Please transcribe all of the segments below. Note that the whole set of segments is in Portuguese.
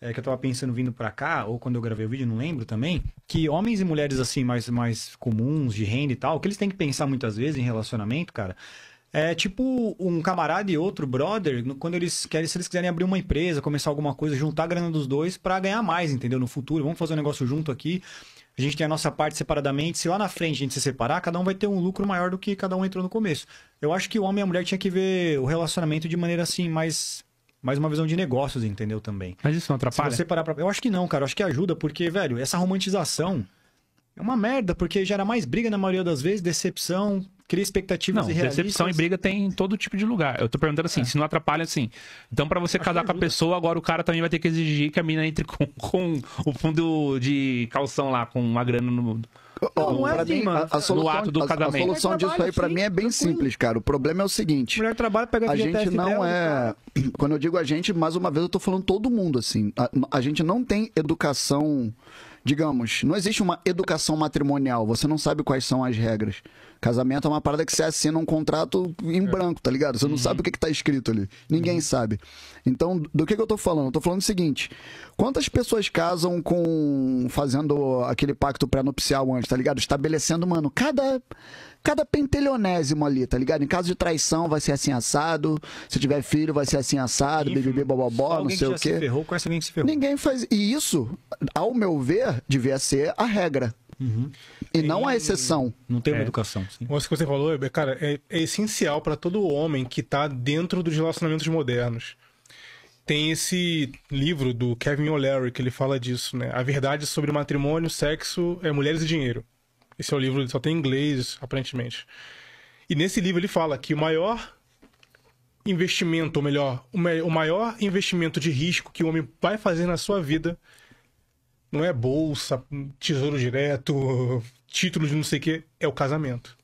é, que eu tava pensando vindo para cá, ou quando eu gravei o vídeo, não lembro também, que homens e mulheres assim, mais, mais comuns, de renda e tal, o que eles têm que pensar muitas vezes em relacionamento, cara, é tipo um camarada e outro brother, quando eles querem, se eles quiserem abrir uma empresa, começar alguma coisa, juntar a grana dos dois para ganhar mais, entendeu? No futuro, vamos fazer um negócio junto aqui. A gente tem a nossa parte separadamente. Se lá na frente a gente se separar, cada um vai ter um lucro maior do que cada um entrou no começo. Eu acho que o homem e a mulher tinha que ver o relacionamento de maneira assim, mais mas uma visão de negócios, entendeu? Também. Mas isso não atrapalha? Se você parar pra... Eu acho que não, cara. Eu acho que ajuda, porque, velho, essa romantização é uma merda, porque gera mais briga na maioria das vezes, decepção, cria expectativas não, Decepção e briga tem em todo tipo de lugar. Eu tô perguntando assim, é. se não atrapalha assim. Então, para você Acho casar com a pessoa, agora o cara também vai ter que exigir que a mina entre com, com o fundo de calção lá, com uma grana no. Não, não é assim, mim, a, a, solução, ato do a, A, solução disso aí para mim é bem simples, cara. O problema é o seguinte: mulher trabalha, pega a, a gente não dela, é. Quando eu digo a gente, mais uma vez eu estou falando todo mundo, assim. A, a, gente não tem educação, digamos, não existe uma educação matrimonial, você não sabe quais são as regras. Casamento é uma parada que você assina um contrato em é. branco, tá ligado? Você não uhum. sabe o que, está escrito ali. Ninguém uhum. sabe. Então, do que, que eu estou falando? Eu tô falando o seguinte: quantas pessoas casam com. fazendo aquele pacto pré-nupcial antes, tá ligado? Estabelecendo, mano, cada cada pentelionésimo ali, tá ligado? Em caso de traição vai ser assim assado, se tiver filho vai ser assim assado, BBB bababó, não sei o quê. Se ferrou, conhece alguém que se ferrou. Ninguém faz. E isso, ao meu ver, devia ser a regra. Uhum. E, e não a exceção. Não tem uma é. educação. Sim. Isso que você falou, é, cara, é, é essencial para todo homem que está dentro dos relacionamentos modernos. Tem esse livro do Kevin O'Leary que ele fala disso, né? A verdade sobre matrimônio, sexo, é, mulheres e dinheiro. Esse é o livro, ele só tem inglês, aparentemente. E nesse livro ele fala que o maior investimento, ou melhor, o maior investimento de risco que o homem vai fazer na sua vida não é bolsa, tesouro direto, títulos de não sei o que, é o casamento.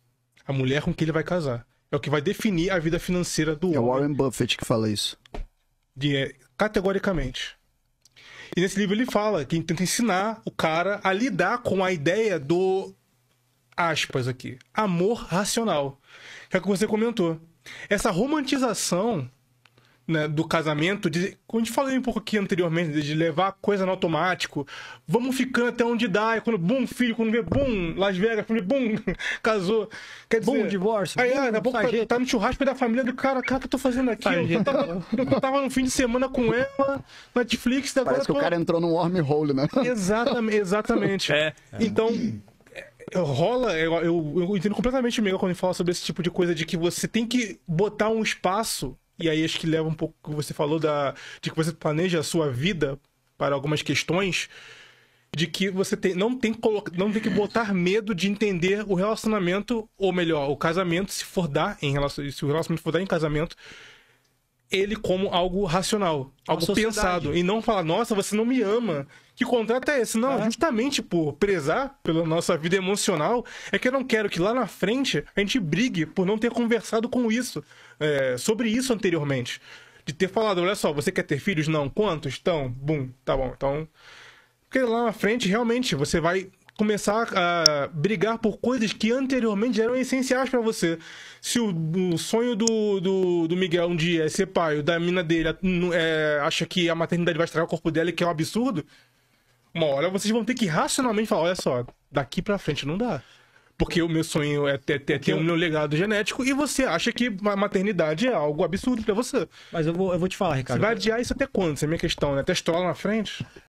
A mulher com que ele vai casar. É o que vai definir a vida financeira do homem. É o Warren Buffett que fala isso. De, é, categoricamente. E nesse livro ele fala que tenta ensinar o cara a lidar com a ideia do aspas aqui, amor racional, que é o que você comentou. Essa romantização né, do casamento, de, como a gente falou um pouco aqui anteriormente, de levar a coisa no automático, vamos ficando até onde dá, e quando bum, filho, quando vê bum, Las Vegas, quando vê bum, casou. Quer dizer, bum, divórcio. Aí, na ah, daqui a pouco tá, no churrasco da família do cara, cara, o que eu tô fazendo aqui? Eu, tava, eu tava no fim de semana com ela, Netflix, agora. Parece tô... que o cara entrou num wormhole, né? Exatamente, exatamente. É. Então. É rola, eu, eu, eu, entendo completamente o Miguel quando ele fala sobre esse tipo de coisa de que você tem que botar um espaço, e aí acho que leva um pouco o que você falou da, de que você planeja a sua vida para algumas questões, de que você tem, não, tem não tem que botar medo de entender o relacionamento, ou melhor, o casamento, se for dar em relação, se o relacionamento for dar em casamento, ele como algo racional, algo pensado. E não falar, nossa, você não me ama. Que contrato é esse? Não, justamente por prezar pela nossa vida emocional, é que eu não quero que lá na frente a gente brigue por não ter conversado com isso, é, sobre isso anteriormente. De ter falado, olha só, você quer ter filhos? Não, quantos? Então, bum, tá bom, então. Porque lá na frente, realmente, você vai começar a brigar por coisas que anteriormente eram essenciais para você. Se o, o sonho do, do, do, Miguel um dia é ser pai, o da mina dele é, acha que a maternidade vai estragar o corpo dela e que é um absurdo, uma hora vocês vão ter que racionalmente falar: olha só, daqui pra frente não dá. Porque o meu sonho é ter, ter, ter o meu legado genético e você acha que a maternidade é algo absurdo para você. Mas eu vou, eu vou te falar, Ricardo. Você vai adiar isso até quando? Essa é a minha questão, né? Até estola na frente?